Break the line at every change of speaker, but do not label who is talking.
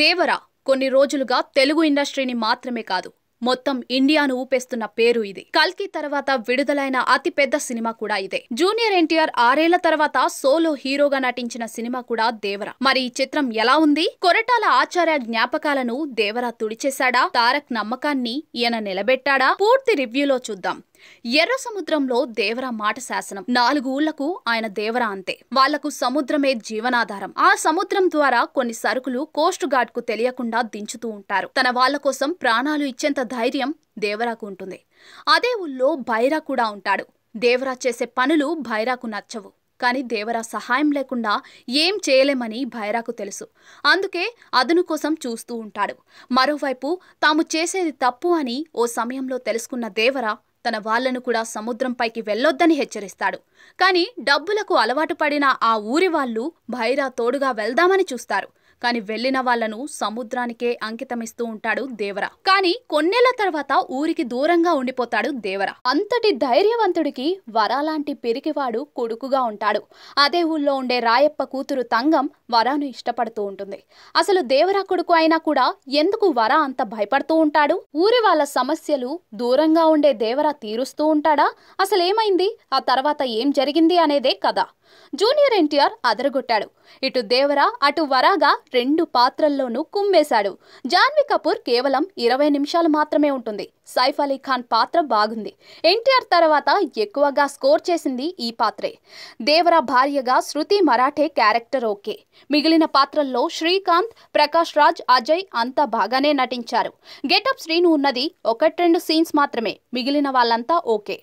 దేవర కొన్ని రోజులుగా తెలుగు ఇండస్ట్రీని మాత్రమే కాదు మొత్తం ఇండియాను ఊపేస్తున్న పేరు ఇది కల్కి తర్వాత విడుదలైన అతిపెద్ద సినిమా కూడా ఇదే జూనియర్ ఎన్టీఆర్ ఆరేళ్ల తర్వాత సోలో హీరోగా నటించిన సినిమా కూడా దేవర మరి ఈ చిత్రం ఎలా ఉంది కొరటాల ఆచార్య జ్ఞాపకాలను దేవర తుడిచేశాడా తారక్ నమ్మకాన్ని ఈయన నిలబెట్టాడా పూర్తి రివ్యూలో చూద్దాం ఎర్ర సముద్రంలో దేవర మాట శాసనం నాలుగు ఊళ్లకు ఆయన దేవర అంతే వాళ్లకు సముద్రమే జీవనాధారం ఆ సముద్రం ద్వారా కొన్ని సరుకులు కోస్ట్ గార్డ్ కు తెలియకుండా దించుతూ ఉంటారు తన వాళ్ల కోసం ప్రాణాలు ఇచ్చేంత ధైర్యం దేవరాకు ఉంటుంది అదే ఊళ్ళో భైరా కూడా ఉంటాడు దేవరా చేసే పనులు భైరాకు నచ్చవు కానీ దేవరా సహాయం లేకుండా ఏం చేయలేమని భైరాకు తెలుసు అందుకే అదును కోసం చూస్తూ ఉంటాడు మరోవైపు తాము చేసేది తప్పు అని ఓ సమయంలో తెలుసుకున్న దేవరా తన వాళ్లను కూడా సముద్రంపైకి వెళ్ళొద్దని హెచ్చరిస్తాడు కానీ డబ్బులకు అలవాటు పడిన ఆ ఊరి వాళ్ళు భైరా తోడుగా వెళ్దామని చూస్తారు కానీ వెళ్లిన వాళ్లను సముద్రానికే అంకితమిస్తూ ఉంటాడు దేవర కానీ కొన్నేళ్ల తర్వాత ఊరికి దూరంగా ఉండిపోతాడు దేవర అంతటి ధైర్యవంతుడికి వరాలాంటి పిరికివాడు కొడుకుగా ఉంటాడు అదే ఊళ్ళో ఉండే రాయప్ప కూతురు తంగం వరాను ఇష్టపడుతూ ఉంటుంది అసలు దేవర కొడుకు అయినా కూడా ఎందుకు వర అంత భయపడుతూ ఉంటాడు ఊరి వాళ్ళ సమస్యలు దూరంగా ఉండే దేవర తీరుస్తూ ఉంటాడా అసలేమైంది ఆ తర్వాత ఏం జరిగింది అనేదే కదా జూనియర్ ఎన్టీఆర్ అదరగొట్టాడు ఇటు దేవరా అటు వరాగా రెండు పాత్రల్లోనూ కుమ్మేశాడు జాన్వీ కపూర్ కేవలం ఇరవై నిమిషాలు మాత్రమే ఉంటుంది సైఫ్ అలీ ఖాన్ పాత్ర బాగుంది ఎన్టీఆర్ తర్వాత ఎక్కువగా స్కోర్ చేసింది ఈ పాత్రే దేవరా భార్యగా శృతి మరాఠే క్యారెక్టర్ ఓకే మిగిలిన పాత్రల్లో శ్రీకాంత్ ప్రకాష్ రాజ్ అజయ్ అంతా బాగానే నటించారు గెటప్ శ్రీను ఉన్నది ఒకట్రెండు సీన్స్ మాత్రమే మిగిలిన వాళ్ళంతా ఓకే